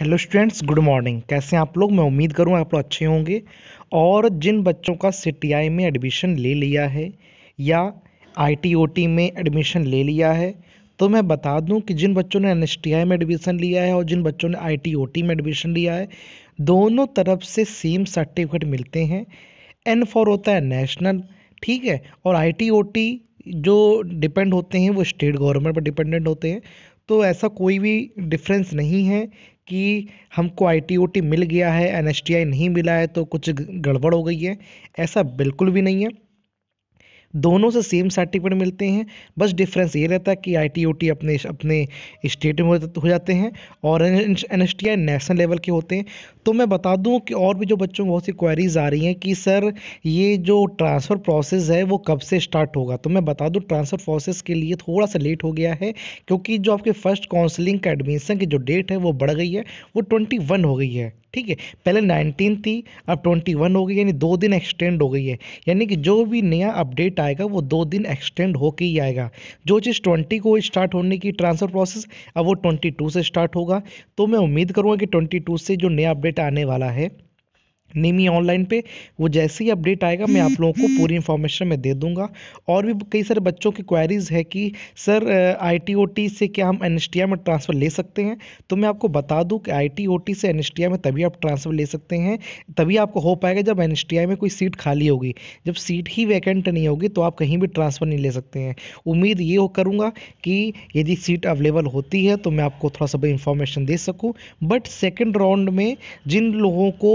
hello students good morning कैसे हैं आप लोग मैं उम्मीद करूं आप लोग अच्छे होंगे और जिन बच्चों का सी में एडमिशन ले लिया है या आई में एडमिशन ले लिया है तो मैं बता दूं कि जिन बच्चों ने एन में एडमिशन लिया है और जिन बच्चों ने आई में एडमिशन लिया है दोनों तरफ से सेम सर्टिफिकेट मिलते हैं एन फॉर होता है नेशनल ठीक है और आई जो डिपेंड होते हैं वो स्टेट गवर्नमेंट पर डिपेंडेंट होते हैं तो ऐसा कोई भी डिफरेंस नहीं है कि हमको आई मिल गया है एन नहीं मिला है तो कुछ गड़बड़ हो गई है ऐसा बिल्कुल भी नहीं है दोनों से सेम सर्टिफिकेट मिलते हैं बस डिफरेंस ये रहता है कि आई टी ओ टी अपने अपने स्टेट में हो जाते हैं और N S T I national level के होते हैं तो मैं बता दूं कि और भी जो बच्चों को बहुत सी क्वेरीज आ रही हैं कि सर ये जो ट्रांसफ़र प्रोसेस है वो कब से स्टार्ट होगा तो मैं बता दूँ ट्रांसफ़र प्रोसेस के लिए थोड़ा सा लेट हो गया है क्योंकि जो आपके फर्स्ट काउंसलिंग का एडमिशन की जो डेट है वो बढ़ गई है वो ट्वेंटी वन हो गई है ठीक है पहले 19 थी अब 21 हो गई यानी दो दिन एक्सटेंड हो गई है यानी कि जो भी नया अपडेट आएगा वो दो दिन एक्सटेंड होके ही आएगा जो चीज़ 20 को स्टार्ट होने की ट्रांसफ़र प्रोसेस अब वो 22 से स्टार्ट होगा तो मैं उम्मीद करूँगा कि 22 से जो नया अपडेट आने वाला है नेमी ऑनलाइन पे वो जैसे ही अपडेट आएगा मैं आप लोगों को पूरी इन्फॉर्मेशन मैं दे दूंगा और भी कई सारे बच्चों की क्वायरीज है कि सर आई से क्या हम एन में ट्रांसफ़र ले सकते हैं तो मैं आपको बता दूं कि आई से एन में तभी आप ट्रांसफ़र ले सकते हैं तभी आपको हो पाएगा जब एन में कोई सीट खाली होगी जब सीट ही वैकेंट नहीं होगी तो आप कहीं भी ट्रांसफ़र नहीं ले सकते हैं उम्मीद ये करूँगा कि यदि सीट अवेलेबल होती है तो मैं आपको थोड़ा सा इन्फॉर्मेशन दे सकूँ बट सेकेंड राउंड में जिन लोगों को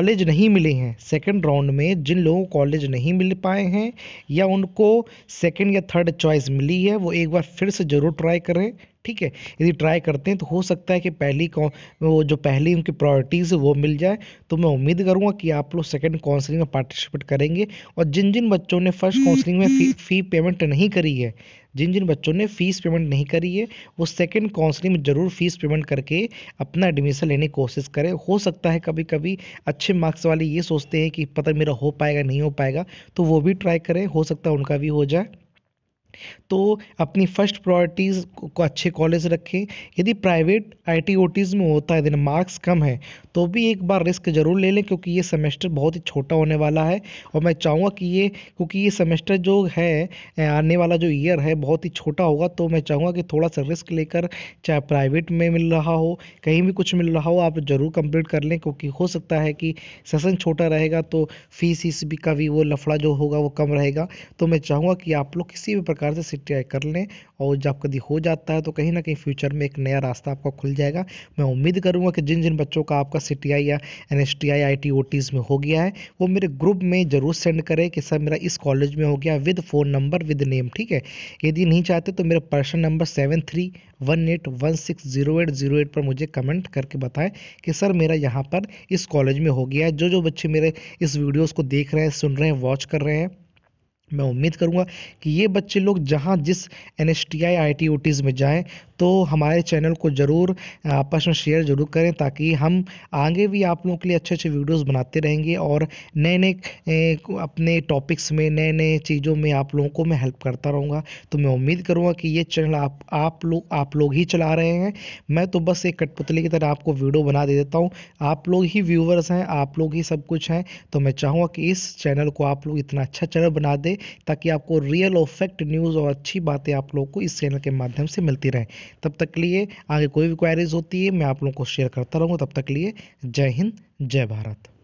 कॉलेज नहीं मिले हैं सेकंड राउंड में जिन लोगों को कॉलेज नहीं मिल पाए हैं या उनको सेकंड या थर्ड चॉइस मिली है वो एक बार फिर से ज़रूर ट्राई करें ठीक है यदि ट्राई करते हैं तो हो सकता है कि पहली वो जो पहली उनकी प्रायोरिटीज़ है वो मिल जाए तो मैं उम्मीद करूँगा कि आप लोग सेकेंड काउंसलिंग में पार्टिसिपेट करेंगे और जिन जिन बच्चों ने फर्स्ट काउंसलिंग में फी फी पेमेंट नहीं करी है जिन जिन बच्चों ने फ़ीस पेमेंट नहीं करी है वो सेकंड काउंसलिंग में ज़रूर फ़ीस पेमेंट करके अपना एडमिशन लेने की कोशिश करें हो सकता है कभी कभी अच्छे मार्क्स वाले ये सोचते हैं कि पता मेरा हो पाएगा नहीं हो पाएगा तो वो भी ट्राई करें हो सकता है उनका भी हो जाए तो अपनी फर्स्ट प्रायोरिटीज़ को अच्छे कॉलेज रखें यदि प्राइवेट आई टी में होता है दिन मार्क्स कम है तो भी एक बार रिस्क ज़रूर ले लें क्योंकि ये सेमेस्टर बहुत ही छोटा होने वाला है और मैं चाहूँगा कि ये क्योंकि ये सेमेस्टर जो है आने वाला जो ईयर है बहुत ही छोटा होगा तो मैं चाहूँगा कि थोड़ा सा रिस्क लेकर चाहे प्राइवेट में मिल रहा हो कहीं भी कुछ मिल रहा हो आप ज़रूर कंप्लीट कर लें क्योंकि हो सकता है कि सेशन छोटा रहेगा तो फीस वीस भी का भी वो लफड़ा जो होगा वो कम रहेगा तो मैं चाहूँगा कि आप लोग किसी भी प्रकार प्रकार से सिटी कर लें और जब कभी हो जाता है तो कहीं ना कहीं फ्यूचर में एक नया रास्ता आपका खुल जाएगा मैं उम्मीद करूँगा कि जिन जिन बच्चों का आपका सी या N S T I I T O Ts में हो गया है वो मेरे ग्रुप में ज़रूर सेंड करें कि सर मेरा इस कॉलेज में हो गया with phone number with name ठीक है यदि नहीं चाहते तो मेरा personal number seven three one eight one six zero eight zero eight पर मुझे कमेंट करके बताएं कि सर मेरा यहाँ पर इस कॉलेज में हो गया है जो जो बच्चे मेरे इस वीडियोस को देख रहे हैं सुन रहे हैं वॉच कर रहे हैं मैं उम्मीद करूँगा कि ये बच्चे लोग जहाँ जिस N S T I I T O Ts में जाएँ तो हमारे चैनल को ज़रूर आपस में शेयर ज़रूर करें ताकि हम आगे भी आप लोगों के लिए अच्छे अच्छे वीडियोस बनाते रहेंगे और नए नए अपने टॉपिक्स में नए नए चीज़ों में आप लोगों को मैं हेल्प करता रहूँगा तो मैं उम्मीद करूँगा कि ये चैनल आप आप लोग आप लोग ही चला रहे हैं मैं तो बस एक कठपुतली की तरह आपको वीडियो बना दे देता हूँ आप लोग ही व्यूवर्स हैं आप लोग ही सब कुछ हैं तो मैं चाहूँगा कि इस चैनल को आप लोग इतना अच्छा चैनल बना दें ताकि आपको रियल और फैक्ट न्यूज़ और अच्छी बातें आप लोग को इस चैनल के माध्यम से मिलती रहें तब तक लिए आगे कोई भी क्वायरीज होती है मैं आप लोगों को शेयर करता रहूँगा तब तक लिए जय हिंद जय भारत